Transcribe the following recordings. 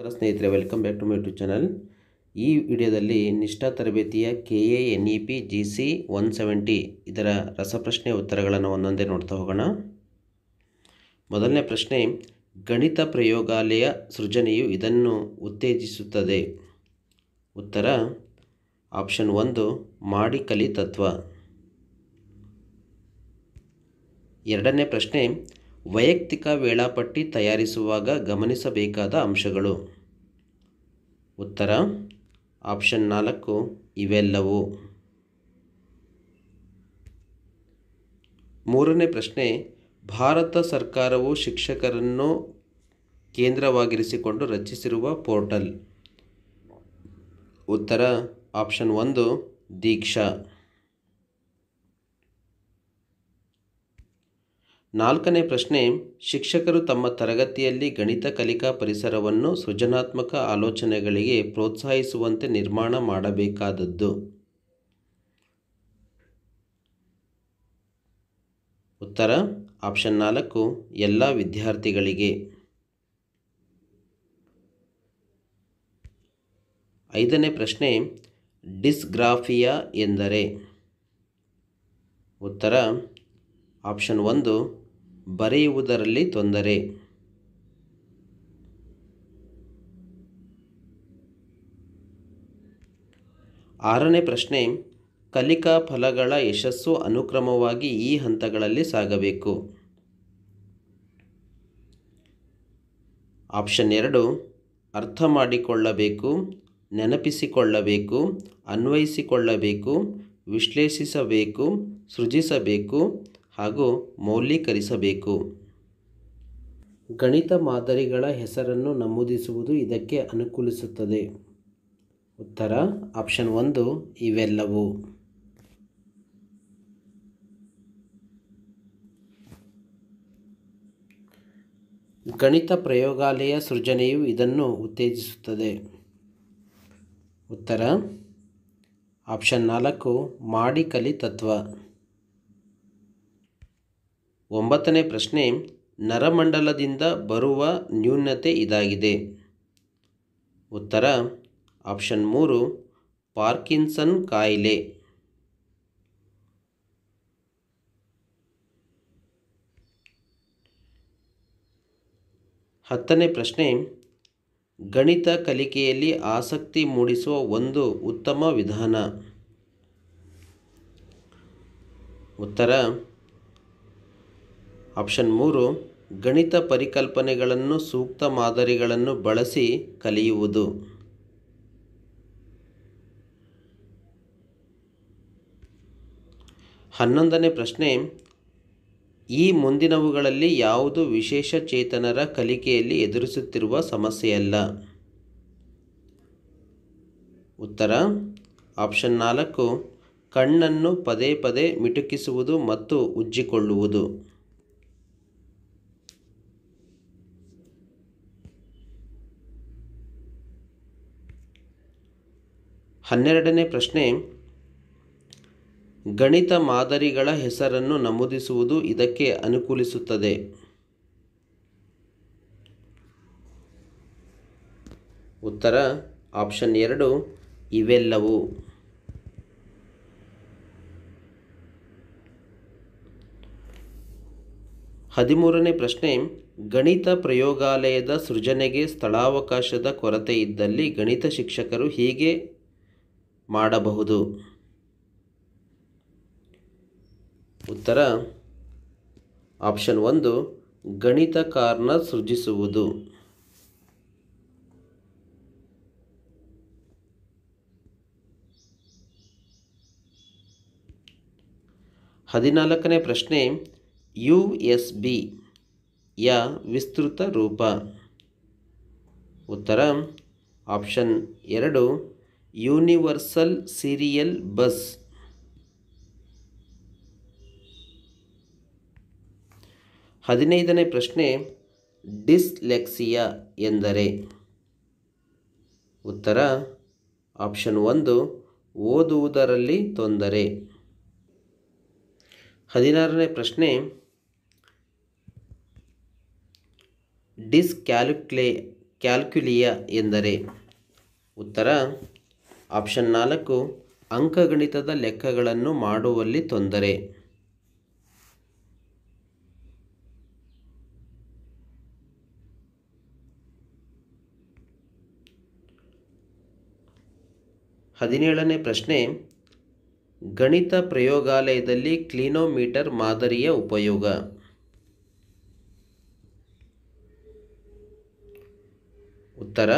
ನಮಸ್ಕಾರ ಸ್ನೇಹಿತರೆ welcome back to my YouTube channel ಈ ವಿಡಿಯೋದಲ್ಲಿ ನಿಷ್ಠಾ ತರಬೇತಿಯ K A N E P G C one seventy ಇದರ ರಸಪ್ರಶ್ನೆ ಉತ್ತರಗಳನ್ನು ಒಂದೊಂದೇ ನೋಡ್ತಾ ಹೋಗೋಣ ಮೊದಲನೇ ಪ್ರಶ್ನೆ ಗಣಿತ ಪ್ರಯೋಗಾಲಯ ಸೃಜನೆಯು ಇದನ್ನು ಉತ್ತೇಜಿಸುತ್ತದೆ ಉತ್ತರ ಆಪ್ಷನ್ ಒಂದು ಮಾಡಿ ತತ್ವ ಎರಡನೇ ಪ್ರಶ್ನೆ ವೈಯಕ್ತಿಕ ವೇಳಾಪಟ್ಟಿ ತಯಾರಿಸುವಾಗ ಗಮನಿಸಬೇಕಾದ ಅಂಶಗಳು ಉತ್ತರ ಆಪ್ಷನ್ ನಾಲ್ಕು ಇವೆಲ್ಲವು ಮೂರನೇ ಪ್ರಶ್ನೆ ಭಾರತ ಸರ್ಕಾರವು ಶಿಕ್ಷಕರನ್ನು ಕೇಂದ್ರವಾಗಿರಿಸಿಕೊಂಡು ರಚಿಸಿರುವ ಪೋರ್ಟಲ್ ಉತ್ತರ ಆಪ್ಷನ್ ಒಂದು ದೀಕ್ಷಾ ನಾಲ್ಕನೇ ಪ್ರಶ್ನೆ ಶಿಕ್ಷಕರು ತಮ್ಮ ತರಗತಿಯಲ್ಲಿ ಗಣಿತ ಕಲಿಕಾ ಪರಿಸರವನ್ನು ಸೃಜನಾತ್ಮಕ ಆಲೋಚನೆಗಳಿಗೆ ಪ್ರೋತ್ಸಾಹಿಸುವಂತೆ ನಿರ್ಮಾಣ ಮಾಡಬೇಕಾದದ್ದು ಉತ್ತರ ಆಪ್ಷನ್ ನಾಲ್ಕು ಎಲ್ಲ ವಿದ್ಯಾರ್ಥಿಗಳಿಗೆ ಐದನೇ ಪ್ರಶ್ನೆ ಡಿಸ್ಗ್ರಾಫಿಯಾ ಎಂದರೆ ಉತ್ತರ ಆಪ್ಷನ್ ಒಂದು ಬರೆಯುವುದರಲ್ಲಿ ತೊಂದರೆ ಆರನೇ ಪ್ರಶ್ನೆ ಕಲಿಕಾ ಫಲಗಳ ಯಶಸ್ಸು ಅನುಕ್ರಮವಾಗಿ ಈ ಹಂತಗಳಲ್ಲಿ ಸಾಗಬೇಕು ಆಪ್ಷನ್ ಎರಡು ಅರ್ಥ ಮಾಡಿಕೊಳ್ಳಬೇಕು ನೆನಪಿಸಿಕೊಳ್ಳಬೇಕು ಅನ್ವಯಿಸಿಕೊಳ್ಳಬೇಕು ವಿಶ್ಲೇಷಿಸಬೇಕು ಸೃಜಿಸಬೇಕು ಹಾಗೂ ಮೌಲ್ಯೀಕರಿಸಬೇಕು ಗಣಿತ ಮಾದರಿಗಳ ಹೆಸರನ್ನು ನಮೂದಿಸುವುದು ಇದಕ್ಕೆ ಅನುಕೂಲಿಸುತ್ತದೆ ಉತ್ತರ ಆಪ್ಷನ್ ಒಂದು ಇವೆಲ್ಲವೂ ಗಣಿತ ಪ್ರಯೋಗಾಲಯ ಸೃಜನೆಯು ಇದನ್ನು ಉತ್ತೇಜಿಸುತ್ತದೆ ಉತ್ತರ ಆಪ್ಷನ್ ನಾಲ್ಕು ಮಾಡಿ ತತ್ವ ಒಂಬತ್ತನೇ ಪ್ರಶ್ನೆ ನರಮಂಡಲದಿಂದ ಬರುವ ನ್ಯೂನತೆ ಇದಾಗಿದೆ ಉತ್ತರ ಆಪ್ಷನ್ ಮೂರು ಪಾರ್ಕಿನ್ಸನ್ ಕಾಯಿಲೆ ಹತ್ತನೇ ಪ್ರಶ್ನೆ ಗಣಿತ ಕಲಿಕೆಯಲ್ಲಿ ಆಸಕ್ತಿ ಮೂಡಿಸುವ ಒಂದು ಉತ್ತಮ ವಿಧಾನ ಉತ್ತರ ಆಪ್ಷನ್ ಮೂರು ಗಣಿತ ಪರಿಕಲ್ಪನೆಗಳನ್ನು ಸೂಕ್ತ ಮಾದರಿಗಳನ್ನು ಬಳಸಿ ಕಲಿಯುವುದು ಹನ್ನೊಂದನೇ ಪ್ರಶ್ನೆ ಈ ಮುಂದಿನವುಗಳಲ್ಲಿ ಯಾವುದು ವಿಶೇಷ ಚೇತನರ ಕಲಿಕೆಯಲ್ಲಿ ಎದುರಿಸುತ್ತಿರುವ ಸಮಸ್ಯೆಯಲ್ಲ ಉತ್ತರ ಆಪ್ಷನ್ ನಾಲ್ಕು ಕಣ್ಣನ್ನು ಪದೇ ಪದೇ ಮಿಟುಕಿಸುವುದು ಮತ್ತು ಉಜ್ಜಿಕೊಳ್ಳುವುದು ಹನ್ನೆರಡನೇ ಪ್ರಶ್ನೆ ಗಣಿತ ಮಾದರಿಗಳ ಹೆಸರನ್ನು ನಮೂದಿಸುವುದು ಇದಕ್ಕೆ ಅನುಕೂಲಿಸುತ್ತದೆ ಉತ್ತರ ಆಪ್ಷನ್ ಎರಡು ಇವೆಲ್ಲವೂ ಹದಿಮೂರನೇ ಪ್ರಶ್ನೆ ಗಣಿತ ಪ್ರಯೋಗಾಲಯದ ಸೃಜನೆಗೆ ಸ್ಥಳಾವಕಾಶದ ಕೊರತೆ ಇದ್ದಲ್ಲಿ ಗಣಿತ ಶಿಕ್ಷಕರು ಹೀಗೆ ಮಾಡಬಹುದು ಉತ್ತರ ಆಪ್ಷನ್ ಒಂದು ಗಣಿತಕಾರನ ಸೃಜಿಸುವುದು ಹದಿನಾಲ್ಕನೇ ಪ್ರಶ್ನೆ ಯು ಎಸ್ ಬಿ ಯ ವಿಸ್ತೃತ ರೂಪ ಉತ್ತರ ಆಪ್ಷನ್ ಎರಡು ಯೂನಿವರ್ಸಲ್ ಸೀರಿಯಲ್ ಬಸ್ ಹದಿನೈದನೇ ಪ್ರಶ್ನೆ ಡಿಸ್ಲೆಕ್ಸಿಯಾ ಎಂದರೆ ಉತ್ತರ ಆಪ್ಷನ್ ಒಂದು ಓದುವುದರಲ್ಲಿ ತೊಂದರೆ ಹದಿನಾರನೇ ಪ್ರಶ್ನೆ ಡಿಸ್ಕ್ಯಾಲ್ಕ್ಲೇ ಕ್ಯಾಲ್ಕ್ಯುಲಿಯಾ ಎಂದರೆ ಉತ್ತರ ಆಪ್ಷನ್ ನಾಲ್ಕು ಅಂಕಗಣಿತದ ಲೆಕ್ಕಗಳನ್ನು ಮಾಡುವಲ್ಲಿ ತೊಂದರೆ ಹದಿನೇಳನೇ ಪ್ರಶ್ನೆ ಗಣಿತ ಪ್ರಯೋಗಾಲಯದಲ್ಲಿ ಕ್ಲೀನೋಮೀಟರ್ ಮಾದರಿಯ ಉಪಯೋಗ ಉತ್ತರ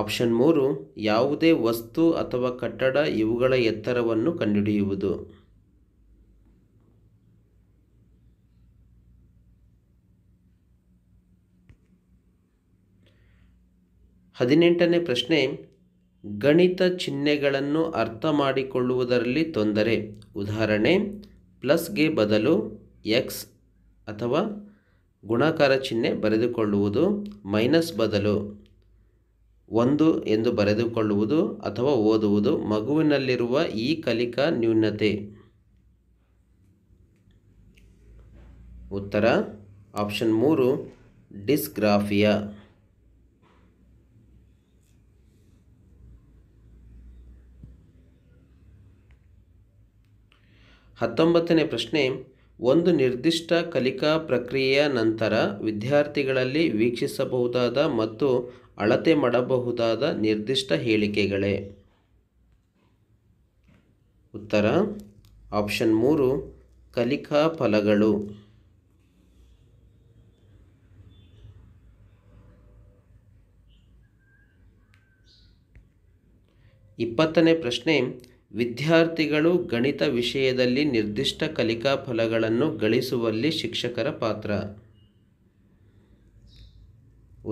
ಆಪ್ಷನ್ ಮೂರು ಯಾವುದೇ ವಸ್ತು ಅಥವಾ ಕಟ್ಟಡ ಇವುಗಳ ಎತ್ತರವನ್ನು ಕಂಡುಹಿಡಿಯುವುದು ಹದಿನೆಂಟನೇ ಪ್ರಶ್ನೆ ಗಣಿತ ಚಿಹ್ನೆಗಳನ್ನು ಅರ್ಥ ಮಾಡಿಕೊಳ್ಳುವುದರಲ್ಲಿ ತೊಂದರೆ ಉದಾಹರಣೆ ಪ್ಲಸ್ಗೆ ಬದಲು ಎಕ್ಸ್ ಅಥವಾ ಗುಣಾಕಾರ ಚಿಹ್ನೆ ಬರೆದುಕೊಳ್ಳುವುದು ಮೈನಸ್ ಬದಲು ಒಂದು ಎಂದು ಬರೆದುಕೊಳ್ಳುವುದು ಅಥವಾ ಓದುವುದು ಮಗುವಿನಲ್ಲಿರುವ ಈ ಕಲಿಕಾ ನ್ಯೂನತೆ ಉತ್ತರ ಆಪ್ಷನ್ ಮೂರು ಡಿಸ್ಗ್ರಾಫಿಯಾ ಹತ್ತೊಂಬತ್ತನೇ ಪ್ರಶ್ನೆ ಒಂದು ನಿರ್ದಿಷ್ಟ ಕಲಿಕಾ ಪ್ರಕ್ರಿಯೆಯ ನಂತರ ವಿದ್ಯಾರ್ಥಿಗಳಲ್ಲಿ ವೀಕ್ಷಿಸಬಹುದಾದ ಮತ್ತು ಅಳತೆ ಮಾಡಬಹುದಾದ ನಿರ್ದಿಷ್ಟ ಹೇಳಿಕೆಗಳೇ ಉತ್ತರ ಆಪ್ಷನ್ ಮೂರು ಕಲಿಕಾ ಫಲಗಳು ಇಪ್ಪತ್ತನೇ ಪ್ರಶ್ನೆ ವಿದ್ಯಾರ್ಥಿಗಳು ಗಣಿತ ವಿಷಯದಲ್ಲಿ ನಿರ್ದಿಷ್ಟ ಕಲಿಕಾ ಫಲಗಳನ್ನು ಗಳಿಸುವಲ್ಲಿ ಶಿಕ್ಷಕರ ಪಾತ್ರ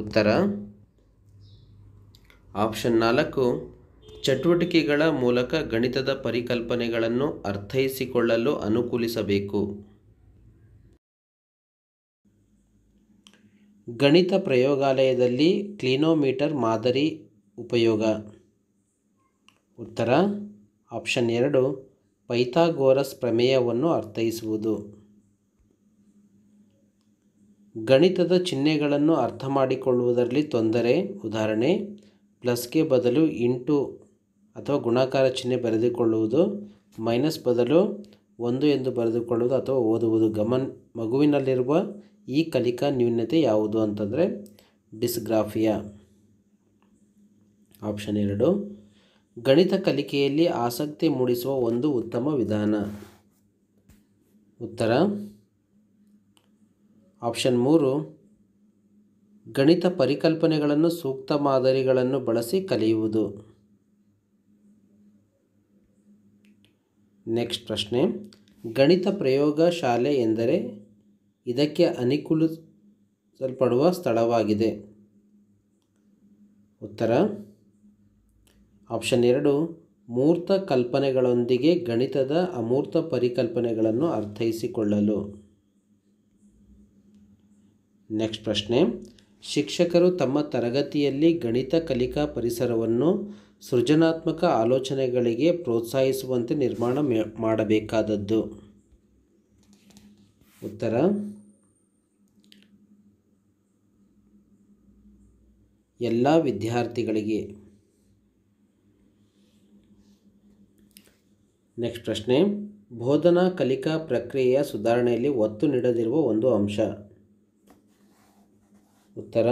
ಉತ್ತರ ಆಪ್ಷನ್ ನಾಲ್ಕು ಚಟುವಟಿಕೆಗಳ ಮೂಲಕ ಗಣಿತದ ಪರಿಕಲ್ಪನೆಗಳನ್ನು ಅರ್ಥೈಸಿಕೊಳ್ಳಲು ಅನುಕೂಲಿಸಬೇಕು ಗಣಿತ ಪ್ರಯೋಗಾಲಯದಲ್ಲಿ ಕ್ಲಿನೋಮೀಟರ್ ಮಾದರಿ ಉಪಯೋಗ ಉತ್ತರ ಆಪ್ಷನ್ ಎರಡು ಪೈಥಾಗೋರಸ್ ಪ್ರಮೇಯವನ್ನು ಅರ್ಥೈಸುವುದು ಗಣಿತದ ಚಿಹ್ನೆಗಳನ್ನು ಅರ್ಥ ಮಾಡಿಕೊಳ್ಳುವುದರಲ್ಲಿ ತೊಂದರೆ ಉದಾಹರಣೆ ಪ್ಲಸ್ಗೆ ಬದಲು ಇಂಟು ಅಥವಾ ಗುಣಾಕಾರ ಚಿಹ್ನೆ ಬರೆದುಕೊಳ್ಳುವುದು ಮೈನಸ್ ಬದಲು ಒಂದು ಎಂದು ಬರೆದುಕೊಳ್ಳುವುದು ಅಥವಾ ಓದುವುದು ಗಮನ ಮಗುವಿನಲ್ಲಿರುವ ಈ ಕಲಿಕಾ ನ್ಯೂನ್ಯತೆ ಯಾವುದು ಅಂತಂದರೆ ಡಿಸ್ಗ್ರಾಫಿಯಾ ಆಪ್ಷನ್ ಎರಡು ಗಣಿತ ಕಲಿಕೆಯಲ್ಲಿ ಆಸಕ್ತಿ ಮೂಡಿಸುವ ಒಂದು ಉತ್ತಮ ವಿಧಾನ ಉತ್ತರ ಆಪ್ಷನ್ ಮೂರು ಗಣಿತ ಪರಿಕಲ್ಪನೆಗಳನ್ನು ಸೂಕ್ತ ಮಾದರಿಗಳನ್ನು ಬಳಸಿ ಕಲಿಯುವುದು ನೆಕ್ಸ್ಟ್ ಪ್ರಶ್ನೆ ಗಣಿತ ಪ್ರಯೋಗ ಶಾಲೆ ಎಂದರೆ ಇದಕ್ಕೆ ಅನುಕೂಲಿಸಲ್ಪಡುವ ಸ್ಥಳವಾಗಿದೆ ಉತ್ತರ ಆಪ್ಷನ್ ಎರಡು ಮೂರ್ತ ಕಲ್ಪನೆಗಳೊಂದಿಗೆ ಗಣಿತದ ಅಮೂರ್ತ ಪರಿಕಲ್ಪನೆಗಳನ್ನು ಅರ್ಥೈಸಿಕೊಳ್ಳಲು ನೆಕ್ಸ್ಟ್ ಪ್ರಶ್ನೆ ಶಿಕ್ಷಕರು ತಮ್ಮ ತರಗತಿಯಲ್ಲಿ ಗಣಿತ ಕಲಿಕಾ ಪರಿಸರವನ್ನು ಸೃಜನಾತ್ಮಕ ಆಲೋಚನೆಗಳಿಗೆ ಪ್ರೋತ್ಸಾಹಿಸುವಂತೆ ನಿರ್ಮಾಣ ಮಾಡಬೇಕಾದದ್ದು ಉತ್ತರ ಎಲ್ಲ ವಿದ್ಯಾರ್ಥಿಗಳಿಗೆ ನೆಕ್ಸ್ಟ್ ಪ್ರಶ್ನೆ ಬೋಧನಾ ಕಲಿಕಾ ಪ್ರಕ್ರಿಯೆಯ ಸುಧಾರಣೆಯಲ್ಲಿ ಒತ್ತು ನೀಡದಿರುವ ಒಂದು ಅಂಶ ಉತ್ತರ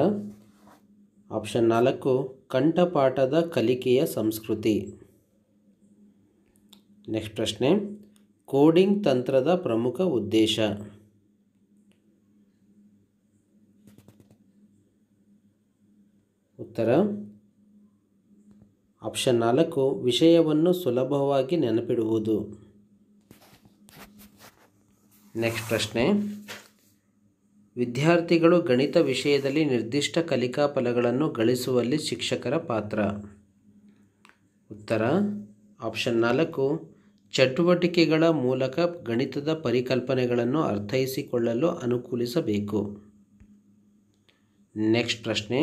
ಆಪ್ಷನ್ ನಾಲ್ಕು ಕಂಠಪಾಠದ ಕಲಿಕೆಯ ಸಂಸ್ಕೃತಿ ನೆಕ್ಸ್ಟ್ ಪ್ರಶ್ನೆ ಕೋಡಿಂಗ್ ತಂತ್ರದ ಪ್ರಮುಖ ಉದ್ದೇಶ ಉತ್ತರ ಆಪ್ಷನ್ ನಾಲ್ಕು ವಿಷಯವನ್ನು ಸುಲಭವಾಗಿ ನೆನಪಿಡುವುದು ನೆಕ್ಸ್ಟ್ ಪ್ರಶ್ನೆ ವಿದ್ಯಾರ್ಥಿಗಳು ಗಣಿತ ವಿಷಯದಲ್ಲಿ ನಿರ್ದಿಷ್ಟ ಕಲಿಕಾ ಫಲಗಳನ್ನು ಗಳಿಸುವಲ್ಲಿ ಶಿಕ್ಷಕರ ಪಾತ್ರ ಉತ್ತರ ಆಪ್ಷನ್ ನಾಲ್ಕು ಚಟುವಟಿಕೆಗಳ ಮೂಲಕ ಗಣಿತದ ಪರಿಕಲ್ಪನೆಗಳನ್ನು ಅರ್ಥೈಸಿಕೊಳ್ಳಲು ಅನುಕೂಲಿಸಬೇಕು ನೆಕ್ಸ್ಟ್ ಪ್ರಶ್ನೆ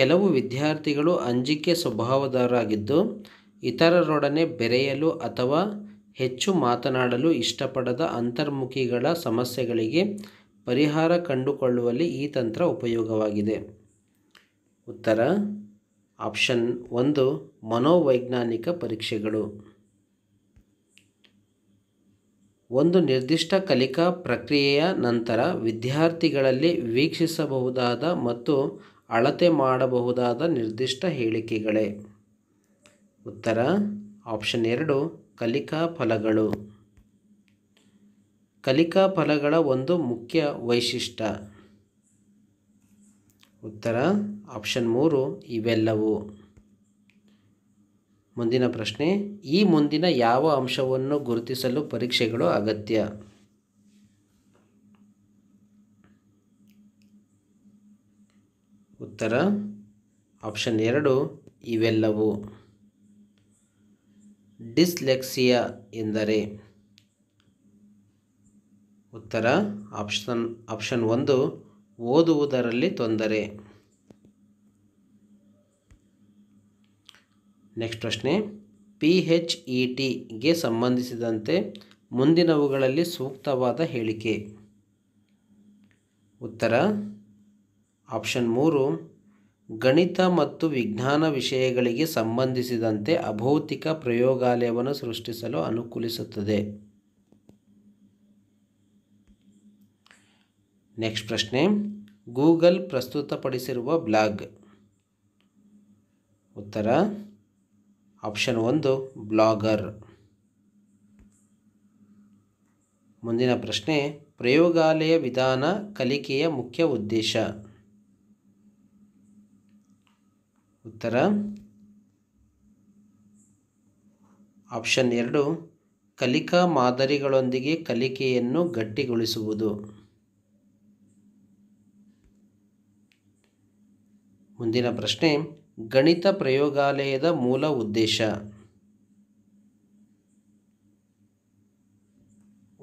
ಕೆಲವು ವಿದ್ಯಾರ್ಥಿಗಳು ಅಂಜಿಕೆ ಸ್ವಭಾವದವರಾಗಿದ್ದು ಇತರರೊಡನೆ ಬೆರೆಯಲು ಅಥವಾ ಹೆಚ್ಚು ಮಾತನಾಡಲು ಇಷ್ಟಪಡದ ಅಂತರ್ಮುಖಿಗಳ ಸಮಸ್ಯೆಗಳಿಗೆ ಪರಿಹಾರ ಕಂಡುಕೊಳ್ಳುವಲ್ಲಿ ಈ ತಂತ್ರ ಉಪಯೋಗವಾಗಿದೆ ಉತ್ತರ ಆಪ್ಷನ್ ಒಂದು ಮನೋವೈಜ್ಞಾನಿಕ ಪರೀಕ್ಷೆಗಳು ಒಂದು ನಿರ್ದಿಷ್ಟ ಕಲಿಕಾ ಪ್ರಕ್ರಿಯೆಯ ನಂತರ ವಿದ್ಯಾರ್ಥಿಗಳಲ್ಲಿ ವೀಕ್ಷಿಸಬಹುದಾದ ಮತ್ತು ಅಳತೆ ಮಾಡಬಹುದಾದ ನಿರ್ದಿಷ್ಟ ಹೇಳಿಕೆಗಳೇ ಉತ್ತರ ಆಪ್ಷನ್ ಎರಡು ಕಲಿಕಾ ಫಲಗಳು ಕಲಿಕಾ ಫಲಗಳ ಒಂದು ಮುಖ್ಯ ವೈಶಿಷ್ಟ್ಯ ಉತ್ತರ ಆಪ್ಷನ್ ಮೂರು ಇವೆಲ್ಲವೂ ಮುಂದಿನ ಪ್ರಶ್ನೆ ಈ ಮುಂದಿನ ಯಾವ ಅಂಶವನ್ನು ಗುರುತಿಸಲು ಪರೀಕ್ಷೆಗಳು ಅಗತ್ಯ ಉತ್ತರ ಆಪ್ಷನ್ ಎರಡು ಇವೆಲ್ಲವೂ ಡಿಸ್ಲೆಕ್ಸಿಯಾ ಎಂದರೆ ಉತ್ತರ ಆಪ್ಷನ್ ಆಪ್ಷನ್ ಒಂದು ಓದುವುದರಲ್ಲಿ ತೊಂದರೆ ನೆಕ್ಸ್ಟ್ ಪ್ರಶ್ನೆ ಪಿ ಹೆಚ್ ಇ ಟಿಗೆ ಸಂಬಂಧಿಸಿದಂತೆ ಮುಂದಿನವುಗಳಲ್ಲಿ ಸೂಕ್ತವಾದ ಹೇಳಿಕೆ ಉತ್ತರ ಆಪ್ಷನ್ ಮೂರು ಗಣಿತ ಮತ್ತು ವಿಜ್ಞಾನ ವಿಷಯಗಳಿಗೆ ಸಂಬಂಧಿಸಿದಂತೆ ಅಭೌತಿಕ ಪ್ರಯೋಗಾಲಯವನ್ನು ಸೃಷ್ಟಿಸಲು ಅನುಕೂಲಿಸುತ್ತದೆ ನೆಕ್ಸ್ಟ್ ಪ್ರಶ್ನೆ ಗೂಗಲ್ ಪ್ರಸ್ತುತಪಡಿಸಿರುವ ಬ್ಲಾಗ್ ಉತ್ತರ ಆಪ್ಷನ್ ಒಂದು ಬ್ಲಾಗರ್ ಮುಂದಿನ ಪ್ರಶ್ನೆ ಪ್ರಯೋಗಾಲಯ ವಿಧಾನ ಕಲಿಕೆಯ ಮುಖ್ಯ ಉದ್ದೇಶ ಉತ್ತರ ಆಪ್ಷನ್ ಎರಡು ಕಲಿಕಾ ಮಾದರಿಗಳೊಂದಿಗೆ ಕಲಿಕೆಯನ್ನು ಗಟ್ಟಿಗೊಳಿಸುವುದು ಮುಂದಿನ ಪ್ರಶ್ನೆ ಗಣಿತ ಪ್ರಯೋಗಾಲಯದ ಮೂಲ ಉದ್ದೇಶ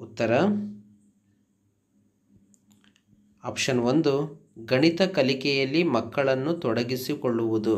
ಉತ್ತರ ಆಪ್ಷನ್ ಒಂದು ಗಣಿತ ಕಲಿಕೆಯಲ್ಲಿ ಮಕ್ಕಳನ್ನು ತೊಡಗಿಸಿಕೊಳ್ಳುವುದು